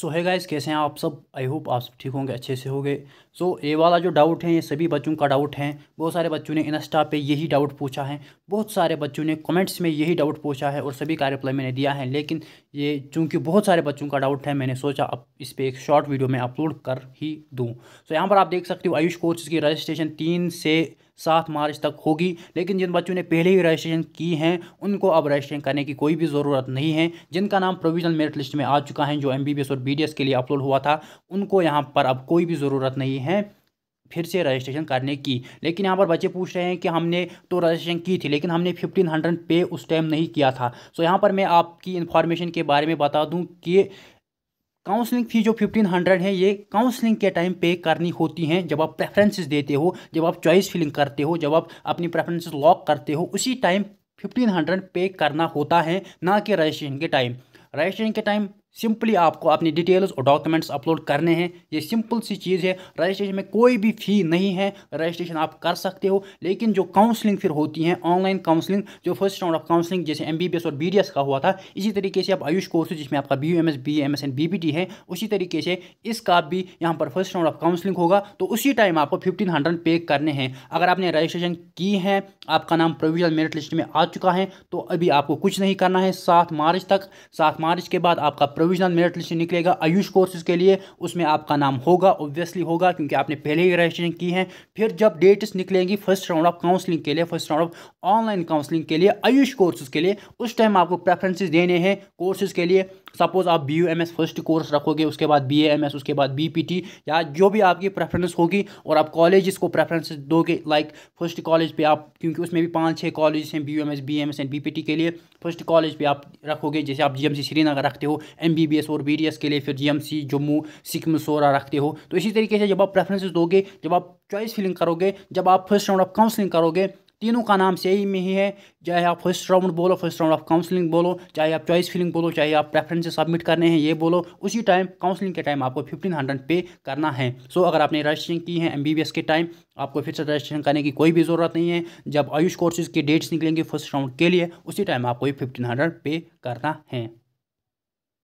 सो है गाइस कैसे हैं आप सब आई होप आप सब ठीक होंगे अच्छे से होंगे सो so, ये वाला जो डाउट है ये सभी बच्चों का डाउट है बहुत सारे बच्चों ने इंस्टा पे यही डाउट पूछा है बहुत सारे बच्चों ने कमेंट्स में यही डाउट पूछा है और सभी का रिप्लाई मैंने दिया है लेकिन ये चूंकि बहुत सारे बच्चों का डाउट है मैंने सोचा अब इस पर एक शॉर्ट वीडियो में अपलोड कर ही दूँ सो so, यहाँ पर आप देख सकते हो आयुष कोर्स की रजिस्ट्रेशन तीन से सात मार्च तक होगी लेकिन जिन बच्चों ने पहले ही रजिस्ट्रेशन की हैं उनको अब रजिस्ट्रेशन करने की कोई भी ज़रूरत नहीं है जिनका नाम प्रोविजनल मेरिट लिस्ट में आ चुका है जो एम और बी के लिए अपलोड हुआ था उनको यहाँ पर अब कोई भी ज़रूरत नहीं है फिर से रजिस्ट्रेशन करने की लेकिन यहाँ पर बच्चे पूछ रहे हैं कि हमने तो रजिस्ट्रेशन की थी लेकिन हमने फिफ्टीन हंड्रेड पे उस टाइम नहीं किया था सो यहाँ पर मैं आपकी इन्फॉर्मेशन के बारे में बता दूँ कि काउंसलिंग फ़ी जो फिफ्टीन हंड्रेड है ये काउंसलिंग के टाइम पे करनी होती हैं जब आप प्रेफरेंसेस देते हो जब आप चॉइस फिलिंग करते हो जब आप अपनी प्रेफरेंसेस लॉक करते हो उसी टाइम फिफ्टीन हंड्रेड पे करना होता है ना कि रजिस्ट्रेशन के टाइम रजिस्ट्रेशन के टाइम सिंपली आपको अपनी डिटेल्स और डॉक्यूमेंट्स अपलोड करने हैं ये सिंपल सी चीज़ है रजिस्ट्रेशन में कोई भी फ़ी नहीं है रजिस्ट्रेशन आप कर सकते हो लेकिन जो काउंसलिंग फिर होती है ऑनलाइन काउंसलिंग जो फर्स्ट राउंड ऑफ काउंसलिंग जैसे एम और बी का हुआ था इसी तरीके से आप आयुष कोर्स जिसमें आपका B U M S B M S and B B T है उसी तरीके से इसका भी यहाँ पर फर्स्ट राउंड ऑफ काउंसलिंग होगा तो उसी टाइम आपको फिफ्टीन हंड्रेड पे करने हैं अगर आपने रजिस्ट्रेशन की है आपका नाम प्रोविजनल मेरिट लिस्ट में आ चुका है तो अभी आपको कुछ नहीं करना है सात मार्च तक सात मार्च के बाद आपका प्रोविजनल मेरिट लिस्ट निकलेगा आयुष कोर्सेज के लिए उसमें आपका नाम होगा ऑब्वियसली होगा क्योंकि आपने पहले ही रजिस्ट्रेशन की है फिर जब डेट्स निकलेंगी फर्स्ट राउंड ऑफ काउंसलिंग के लिए first round of online counselling के लिए आयुष कोर्सेज के लिए उस टाइम आपको प्रेफरेंसेज देने हैं कोर्सेज के लिए सपोज़ आप B U M S first course रखोगे उसके बाद बी एम एस उसके बाद बी पी टी या जो भी आपकी प्रेफरेंस होगी और आप कॉलेज को प्रेफरेंस दोगे लाइक फर्स्ट कॉलेज पर आप क्योंकि उसमें भी पाँच छः कॉलेज हैं B U M S B M S and B P T के लिए फर्स्ट कॉलेज पे आप रखोगे जैसे आप जी एम सी श्रीनगर रखते हो एम बी बी एस और बी डी एस के लिए फिर जी एम सी जम्मू सिक्म सोरा रखते हो तो इसी तरीके से जब आप प्रेफरेंसेस दोगे जब आप चॉइस फिलिंग करोगे जब आप फर्स्ट राउंड ऑफ काउंसलिंग करोगे तीनों का नाम सेम में ही है चाहे आप फर्स्ट राउंड बोलो फर्स्ट राउंड ऑफ काउंसलिंग बोलो चाहे आप चॉइस फिलिंग बोलो चाहे आप प्रेफरेंस सबमिट करने हैं ये बोलो उसी टाइम काउंसलिंग के टाइम आपको फिफ्टीन हंड्रेड पे करना है सो अगर आपने रजिस्ट्रेशन की है एम के टाइम आपको फिर से रजिस्ट्रेशन करने की कोई भी ज़रूरत नहीं है जब आयुष कोर्सेज के डेट्स निकलेंगे फर्स्ट राउंड के लिए उसी टाइम आपको ये फिफ्टीन हंड्रेड पे करना है